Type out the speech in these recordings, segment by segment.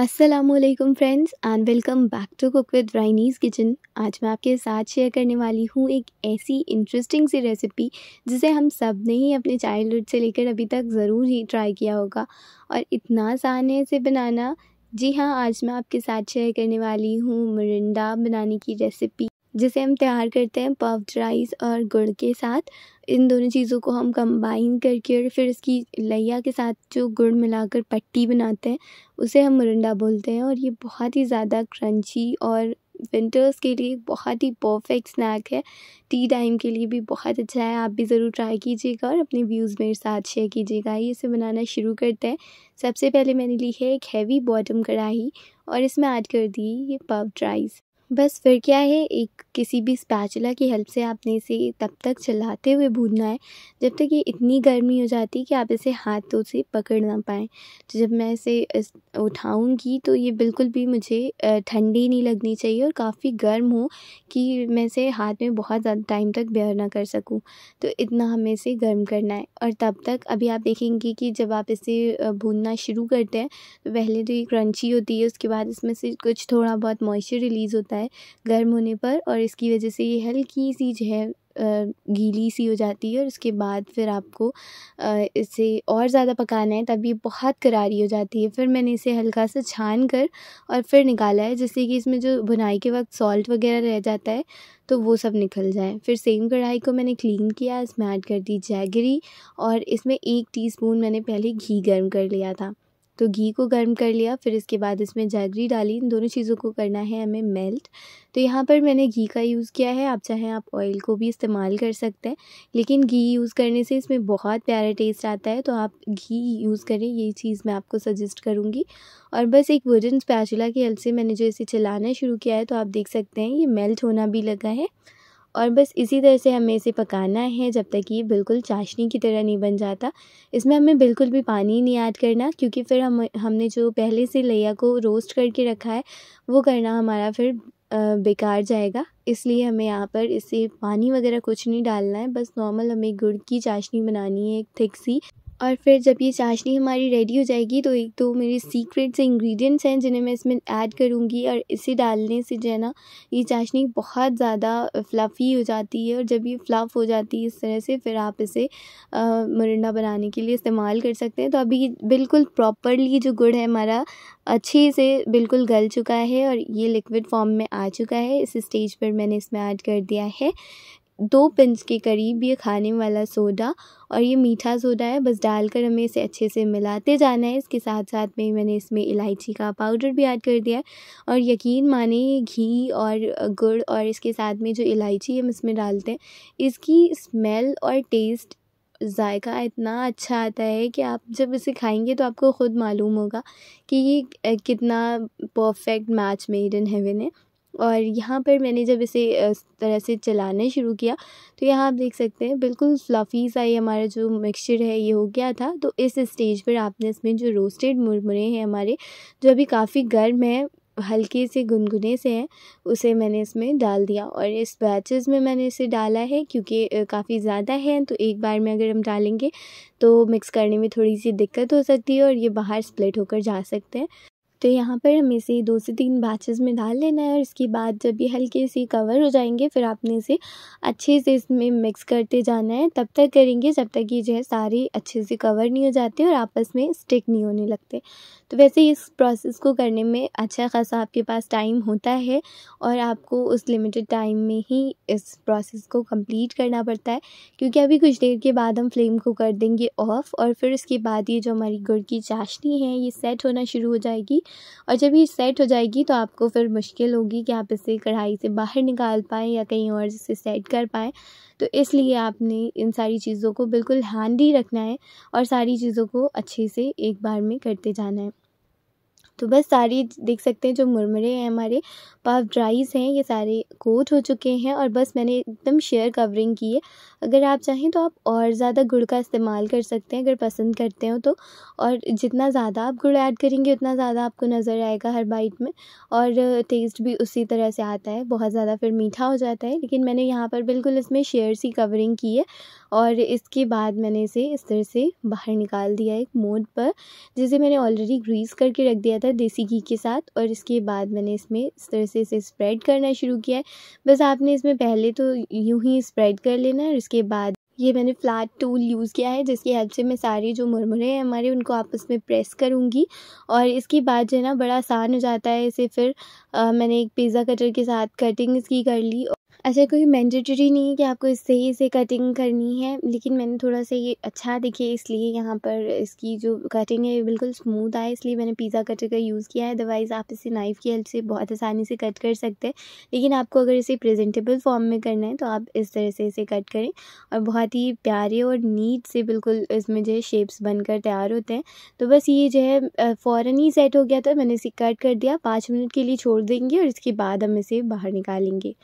Aslam friends and welcome back to cook with Rainy's kitchen आज मैं आपके साथ शेयर करने वाली हूँ एक ऐसी इंटरेस्टिंग सी रेसिपी जिसे हम सब ने ही अपने चाइल्डहुड से लेकर अभी तक ज़रूर ही ट्राई किया होगा और इतना आसान है इसे बनाना जी हाँ आज मैं आपके साथ शेयर करने वाली हूँ मरिंडा बनाने की रेसिपी जिसे हम तैयार करते हैं पफ्ड राइस और गुड़ के साथ इन दोनों चीज़ों को हम कंबाइन करके और फिर इसकी लैया के साथ जो गुड़ मिलाकर पट्टी बनाते हैं उसे हम मुरंडा बोलते हैं और ये बहुत ही ज़्यादा क्रंची और विंटर्स के लिए बहुत ही परफेक्ट स्नैक है टी टाइम के लिए भी बहुत अच्छा है आप भी ज़रूर ट्राई कीजिएगा और अपने व्यूज़ मेरे साथ शेयर कीजिएगा ये इसे बनाना शुरू करते हैं सबसे पहले मैंने ली है एक हैवी बॉटम कढ़ाई और इसमें ऐड कर दी ये पफ ड्राइज बस फिर क्या है एक किसी भी स्पैचुला की हेल्प से आपने इसे तब तक चलाते हुए भूनना है जब तक ये इतनी गर्मी हो जाती है कि आप इसे हाथों से पकड़ ना पाएँ तो जब मैं इसे उठाऊँगी तो ये बिल्कुल भी मुझे ठंडी नहीं लगनी चाहिए और काफ़ी गर्म हो कि मैं इसे हाथ में बहुत ज़्यादा टाइम तक बेयर ना कर सकूँ तो इतना हमें इसे गर्म करना है और तब तक अभी आप देखेंगे कि जब आप इसे भूनना शुरू करते हैं तो पहले तो ये क्रंची होती है उसके बाद इसमें से कुछ थोड़ा बहुत मॉइस्चर रिलीज़ होता है है गर्म होने पर और इसकी वजह से ये हल्की सी जो है गीली सी हो जाती है और उसके बाद फिर आपको इसे और ज़्यादा पकाना है तब ये बहुत करारी हो जाती है फिर मैंने इसे हल्का सा छान कर और फिर निकाला है जिससे कि इसमें जो बुनाई के वक्त सॉल्ट वगैरह रह जाता है तो वो सब निकल जाए फिर सेम कढ़ाई को मैंने क्लीन किया इसमें ऐड कर दी जैगरी और इसमें एक टी मैंने पहले घी गर्म कर लिया था तो घी को गर्म कर लिया फिर इसके बाद इसमें जैगरी डाली इन दोनों चीज़ों को करना है हमें मेल्ट तो यहाँ पर मैंने घी का यूज़ किया है आप चाहें आप ऑयल को भी इस्तेमाल कर सकते हैं लेकिन घी यूज़ करने से इसमें बहुत प्यारा टेस्ट आता है तो आप घी यूज़ करें यही चीज़ मैं आपको सजेस्ट करूँगी और बस एक वुडन स्पैचुला की हेल्प से मैंने जो इसे चलाना शुरू किया है तो आप देख सकते हैं ये मेल्ट होना भी लगा है और बस इसी तरह से हमें इसे पकाना है जब तक ये बिल्कुल चाशनी की तरह नहीं बन जाता इसमें हमें बिल्कुल भी पानी नहीं ऐड करना क्योंकि फिर हम हमने जो पहले से लैया को रोस्ट करके रखा है वो करना हमारा फिर बेकार जाएगा इसलिए हमें यहाँ पर इसे पानी वगैरह कुछ नहीं डालना है बस नॉर्मल हमें गुड़ की चाशनी बनानी है एक थिक सी और फिर जब ये चाशनी हमारी रेडी हो जाएगी तो एक दो मेरे सीक्रेट से इंग्रेडिएंट्स हैं जिन्हें मैं इसमें ऐड करूँगी और इसे डालने से जो है ना ये चाशनी बहुत ज़्यादा फ्लफ़ी हो जाती है और जब ये फ्लफ़ हो जाती है इस तरह से फिर आप इसे मुरंडा बनाने के लिए इस्तेमाल कर सकते हैं तो अभी बिल्कुल प्रॉपरली जो गुड़ है हमारा अच्छे से बिल्कुल गल चुका है और ये लिक्विड फॉर्म में आ चुका है इस स्टेज पर मैंने इसमें ऐड कर दिया है दो पिंच के करीब ये खाने वाला सोडा और ये मीठा सोडा है बस डालकर हमें इसे अच्छे से मिलाते जाना है इसके साथ साथ में मैंने इसमें इलायची का पाउडर भी ऐड कर दिया है और यकीन माने घी और गुड़ और इसके साथ में जो इलायची हम इसमें डालते हैं इसकी स्मेल और टेस्ट जायका इतना अच्छा आता है कि आप जब इसे खाएंगे तो आपको ख़ुद मालूम होगा कि ये कितना perfect match made in heaven है और यहाँ पर मैंने जब इसे इस तरह से चलाने शुरू किया तो यहाँ आप देख सकते हैं बिल्कुल फ्लफ़ी सा ये हमारा जो मिक्सचर है ये हो गया था तो इस स्टेज पर आपने इसमें जो रोस्टेड मुरमुरे हैं हमारे जो अभी काफ़ी गर्म है हल्के से गुनगुने से हैं उसे मैंने इसमें डाल दिया और इस बैचेस में मैंने इसे डाला है क्योंकि काफ़ी ज़्यादा है तो एक बार में अगर हम डालेंगे तो मिक्स करने में थोड़ी सी दिक्कत हो सकती है और ये बाहर स्प्लिट होकर जा सकते हैं तो यहाँ पर हमें इसे दो से तीन बैचेस में डाल लेना है और इसके बाद जब ये हल्के से कवर हो जाएंगे फिर आपने इसे अच्छे से इसमें मिक्स करते जाना है तब तक करेंगे जब तक ये जो है सारे अच्छे से कवर नहीं हो जाते और आपस में स्टिक नहीं होने लगते तो वैसे इस प्रोसेस को करने में अच्छा खासा आपके पास टाइम होता है और आपको उस लिमिटेड टाइम में ही इस प्रोसेस को कंप्लीट करना पड़ता है क्योंकि अभी कुछ देर के बाद हम फ्लेम को कर देंगे ऑफ़ और फिर उसके बाद ये जो हमारी गुड़ की चाशनी है ये सेट होना शुरू हो जाएगी और जब ये सेट हो जाएगी तो आपको फिर मुश्किल होगी कि आप इसे कढ़ाई से बाहर निकाल पाएँ या कहीं और इसे सेट कर पाएँ तो इसलिए आपने इन सारी चीज़ों को बिल्कुल हैंडी रखना है और सारी चीज़ों को अच्छे से एक बार में करते जाना है तो बस सारी देख सकते हैं जो मुरमुरे हैं हमारे पाव ड्राइज हैं ये सारे कोट हो चुके हैं और बस मैंने एकदम शेयर कवरिंग की है अगर आप चाहें तो आप और ज़्यादा गुड़ का इस्तेमाल कर सकते हैं अगर पसंद करते हो तो और जितना ज़्यादा आप गुड़ ऐड करेंगे उतना ज़्यादा आपको नज़र आएगा हर बाइट में और टेस्ट भी उसी तरह से आता है बहुत ज़्यादा फिर मीठा हो जाता है लेकिन मैंने यहाँ पर बिल्कुल इसमें शेयर सी कवरिंग की है और इसके बाद मैंने इसे इस तरह से बाहर निकाल दिया एक मोड पर जिसे मैंने ऑलरेडी ग्रीस करके रख दिया था था देसी घी के साथ और इसके बाद मैंने इसमें इस तरह से इसे स्प्रेड करना शुरू किया है बस आपने इसमें पहले तो यूं ही स्प्रेड कर लेना है और इसके बाद ये मैंने फ्लैट टूल यूज़ किया है जिसकी हेल्प से मैं सारे जो मुरमुरे हैं हमारे उनको आपस में प्रेस करूँगी और इसके बाद जो है ना बड़ा आसान हो जाता है इसे फिर आ, मैंने एक पिज़्ज़ा कटर के साथ कटिंग इसकी कर ली ऐसा कोई मैंडेटरी नहीं है कि आपको इससे ही से कटिंग करनी है लेकिन मैंने थोड़ा सा ये अच्छा दिखे इसलिए यहाँ पर इसकी जो कटिंग है ये बिल्कुल स्मूथ आए इसलिए मैंने पिज़्ज़ा कटर का यूज़ किया है अदरवाइज़ आप इसे नाइफ़ की हेल्प से बहुत आसानी से कट कर सकते हैं लेकिन आपको अगर इसे प्रेजेंटेबल फॉर्म में करना है तो आप इस तरह से इसे कट करें और बहुत ही प्यारे और नीट से बिल्कुल इसमें जो है शेप्स बनकर तैयार होते हैं तो बस ये जो है फ़ौर ही सेट हो गया था मैंने इसे कट कर दिया पाँच मिनट के लिए छोड़ देंगे और इसके बाद हम इसे बाहर निकालेंगे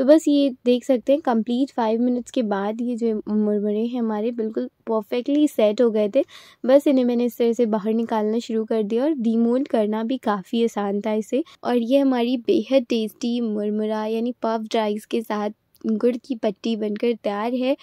तो बस ये देख सकते हैं कंप्लीट फाइव मिनट्स के बाद ये जो मुरमुरे हैं हमारे बिल्कुल परफेक्टली सेट हो गए थे बस इन्हें मैंने इस तरह से बाहर निकालना शुरू कर दिया और डीमोल्ड करना भी काफ़ी आसान था इसे और ये हमारी बेहद टेस्टी मुरमुरा यानी पफ ड्राइस के साथ गुड़ की पट्टी बनकर तैयार है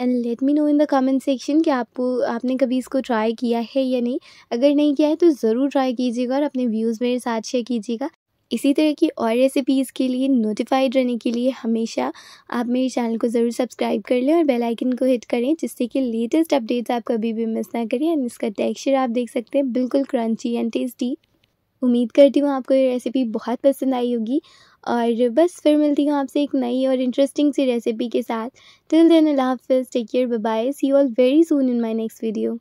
and let me know in the comment section कि आपको आपने कभी इसको ट्राई किया है या नहीं अगर नहीं किया है तो ज़रूर ट्राई कीजिएगा और अपने व्यूज़ मेरे साथ शेयर कीजिएगा इसी तरह की और रेसिपीज़ के लिए नोटिफाइड रहने के लिए हमेशा आप मेरे चैनल को ज़रूर सब्सक्राइब कर लें और बेल आइकन को हिट करें जिससे कि लेटेस्ट अपडेट्स आप कभी भी मिस ना करें एंड इसका टेक्सचर आप देख सकते हैं बिल्कुल क्रंची एंड टेस्टी उम्मीद करती हूँ आपको ये रेसिपी बहुत पसंद आई होगी और बस फिर मिलती हूँ आपसे एक नई और इंटरेस्टिंग सी रेसिपी के साथ टिल देन अल्लाह हाफिज़ take care bye see all very soon in my next video